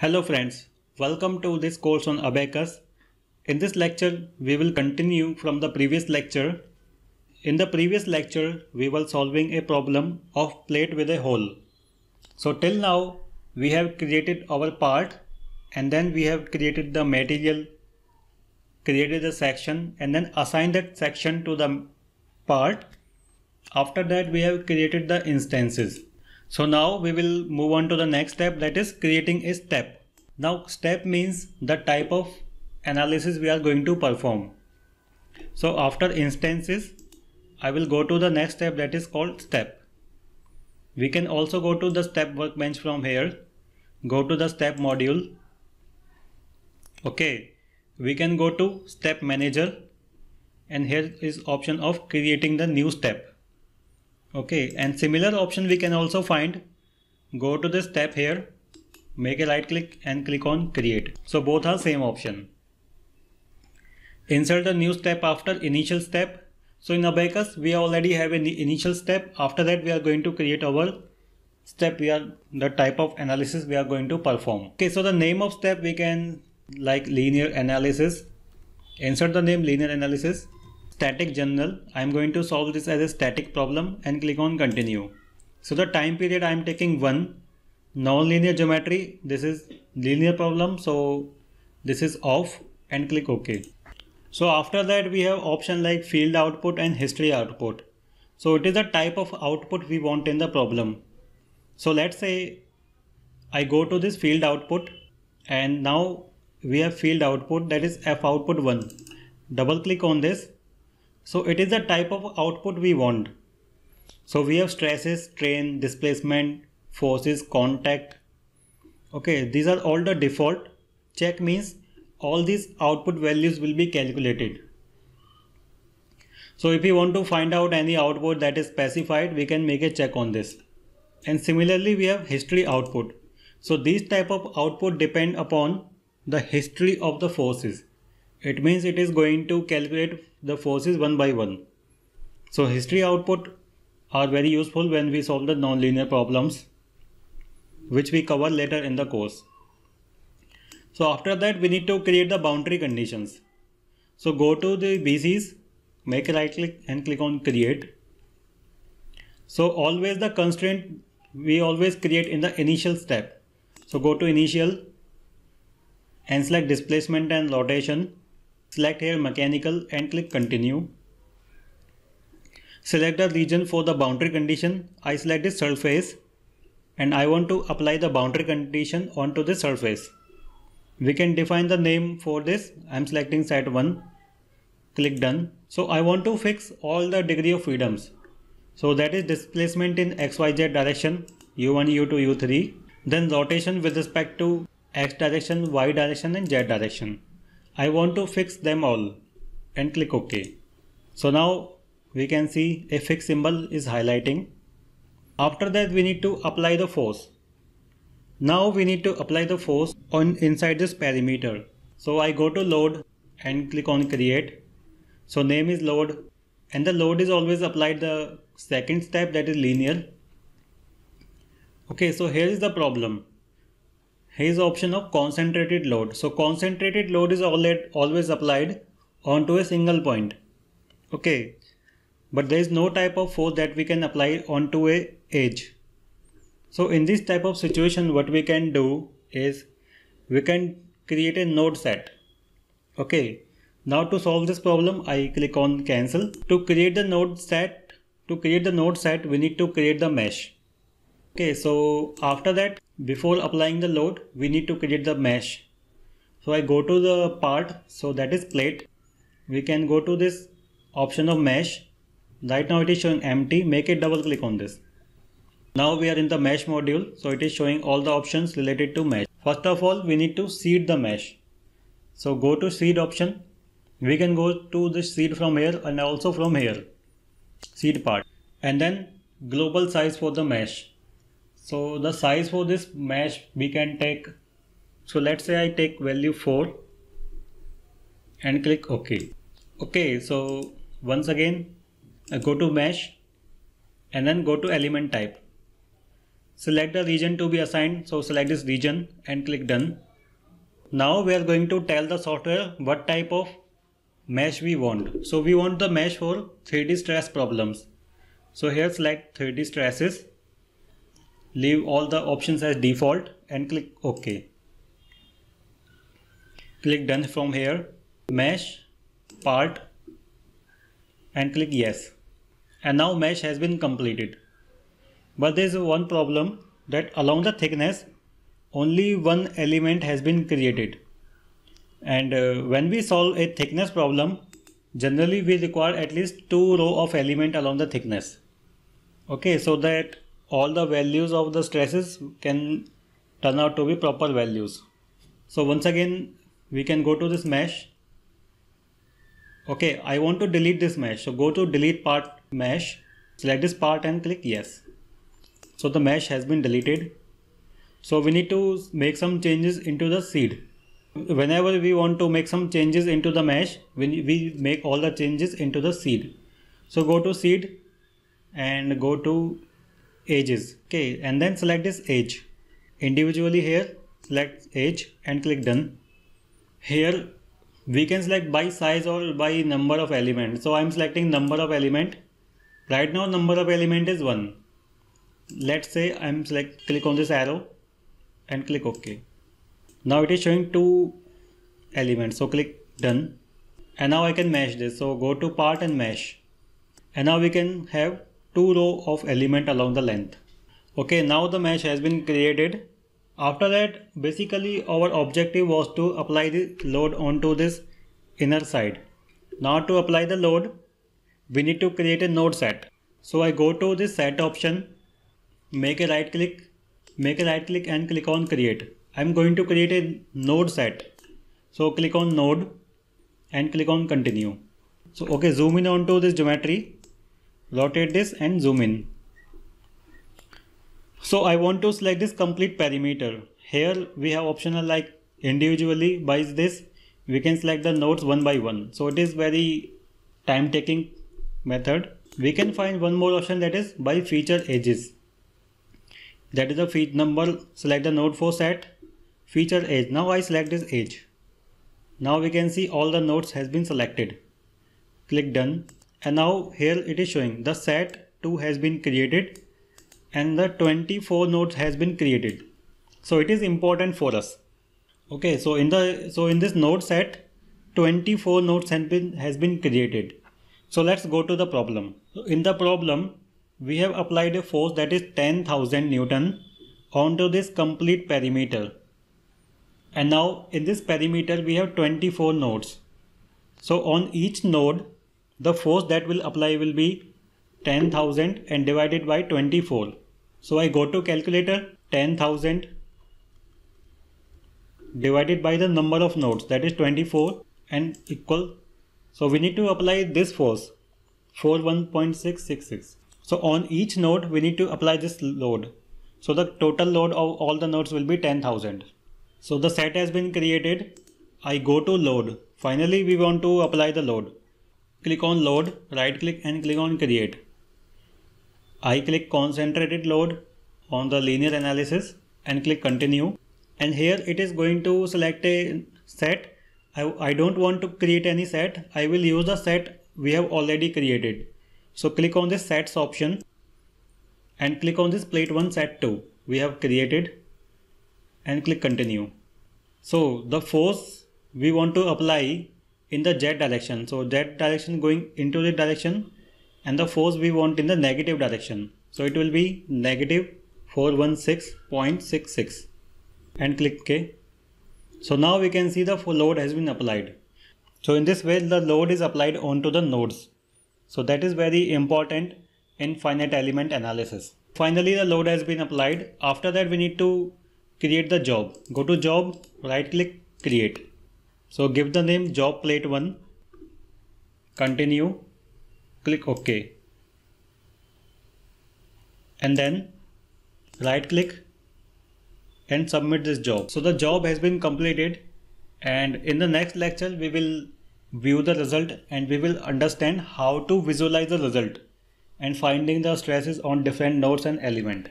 Hello friends, welcome to this course on Abacus. In this lecture, we will continue from the previous lecture. In the previous lecture, we were solving a problem of plate with a hole. So till now, we have created our part and then we have created the material, created the section and then assigned that section to the part. After that, we have created the instances. So now we will move on to the next step that is creating a step. Now step means the type of analysis we are going to perform. So after instances, I will go to the next step that is called step. We can also go to the step workbench from here. Go to the step module. Okay, we can go to step manager and here is option of creating the new step okay and similar option we can also find go to this tab here make a right click and click on create so both are same option insert a new step after initial step so in abacus we already have an initial step after that we are going to create our step we are the type of analysis we are going to perform okay so the name of step we can like linear analysis insert the name linear analysis static general. I'm going to solve this as a static problem and click on continue. So the time period I'm taking one non-linear geometry. This is linear problem. So this is off and click OK. So after that we have option like field output and history output. So it is the type of output we want in the problem. So let's say I go to this field output and now we have field output that is f output 1. Double click on this so it is the type of output we want. So we have stresses, strain, displacement, forces, contact. Okay, these are all the default. Check means all these output values will be calculated. So if we want to find out any output that is specified, we can make a check on this. And similarly, we have history output. So these type of output depend upon the history of the forces. It means it is going to calculate the forces one by one. So history output are very useful when we solve the nonlinear problems which we cover later in the course. So after that we need to create the boundary conditions. So go to the BCs, make a right click and click on create. So always the constraint we always create in the initial step. So go to initial and select displacement and rotation Select here mechanical and click continue. Select the region for the boundary condition. I select the surface and I want to apply the boundary condition onto the surface. We can define the name for this. I'm selecting site 1. Click done. So I want to fix all the degree of freedoms. So that is displacement in xyz direction u1, u2, u3. Then rotation with respect to x direction, y direction and z direction. I want to fix them all and click OK. So now we can see a fix symbol is highlighting. After that we need to apply the force. Now we need to apply the force on inside this perimeter. So I go to load and click on create. So name is load and the load is always applied the second step that is linear. Okay so here is the problem. Here's option of concentrated load. So concentrated load is always applied onto a single point. Okay. But there is no type of force that we can apply onto a edge. So in this type of situation, what we can do is we can create a node set. Okay. Now to solve this problem, I click on cancel. To create the node set, to create the node set, we need to create the mesh. Okay. So after that, before applying the load we need to create the mesh so I go to the part so that is plate we can go to this option of mesh right now it is showing empty make it double click on this now we are in the mesh module so it is showing all the options related to mesh first of all we need to seed the mesh so go to seed option we can go to the seed from here and also from here seed part and then global size for the mesh so the size for this mesh we can take. So let's say I take value 4 and click OK. Okay, so once again I go to mesh and then go to element type. Select the region to be assigned. So select this region and click done. Now we are going to tell the software what type of mesh we want. So we want the mesh for 3D stress problems. So here select 3D stresses leave all the options as default and click OK. Click done from here, mesh, part and click yes. And now mesh has been completed. But there is one problem that along the thickness only one element has been created. And uh, when we solve a thickness problem, generally we require at least two row of element along the thickness okay so that all the values of the stresses can turn out to be proper values. So once again, we can go to this mesh. Okay, I want to delete this mesh. So go to delete part mesh, select this part and click yes. So the mesh has been deleted. So we need to make some changes into the seed. Whenever we want to make some changes into the mesh, we, we make all the changes into the seed. So go to seed and go to ages okay and then select this age individually here select age and click done here we can select by size or by number of element so i'm selecting number of element right now number of element is one let's say i'm select click on this arrow and click ok now it is showing two elements so click done and now i can mesh this so go to part and mesh and now we can have two row of element along the length. Okay, now the mesh has been created. After that, basically our objective was to apply the load onto this inner side. Now to apply the load, we need to create a node set. So I go to this set option, make a right click, make a right click and click on create. I'm going to create a node set. So click on node and click on continue. So okay, zoom in onto this geometry rotate this and zoom in. So I want to select this complete perimeter. Here we have optional like individually by this we can select the nodes one by one. So it is very time taking method. We can find one more option that is by feature edges. That is the feed number select the node for set feature edge. Now I select this edge. Now we can see all the nodes has been selected. Click done and now here it is showing the set 2 has been created and the 24 nodes has been created so it is important for us okay so in the so in this node set 24 nodes has been has been created so let's go to the problem so in the problem we have applied a force that is 10000 newton onto this complete perimeter and now in this perimeter we have 24 nodes so on each node the force that will apply will be 10,000 and divided by 24. So I go to calculator 10,000 divided by the number of nodes that is 24 and equal. So we need to apply this force 41.666. So on each node we need to apply this load. So the total load of all the nodes will be 10,000. So the set has been created. I go to load. Finally we want to apply the load click on load, right click and click on create. I click concentrated load on the linear analysis and click continue. And here it is going to select a set. I, I don't want to create any set. I will use the set we have already created. So click on this sets option and click on this plate 1 set 2 we have created and click continue. So the force we want to apply in the z direction. So z direction going into the direction and the force we want in the negative direction. So it will be negative 416.66 and click OK. So now we can see the load has been applied. So in this way the load is applied onto the nodes. So that is very important in finite element analysis. Finally the load has been applied. After that we need to create the job. Go to job, right click, create. So give the name job plate 1. Continue. Click OK. And then right click and submit this job. So the job has been completed and in the next lecture we will view the result and we will understand how to visualize the result and finding the stresses on different nodes and element.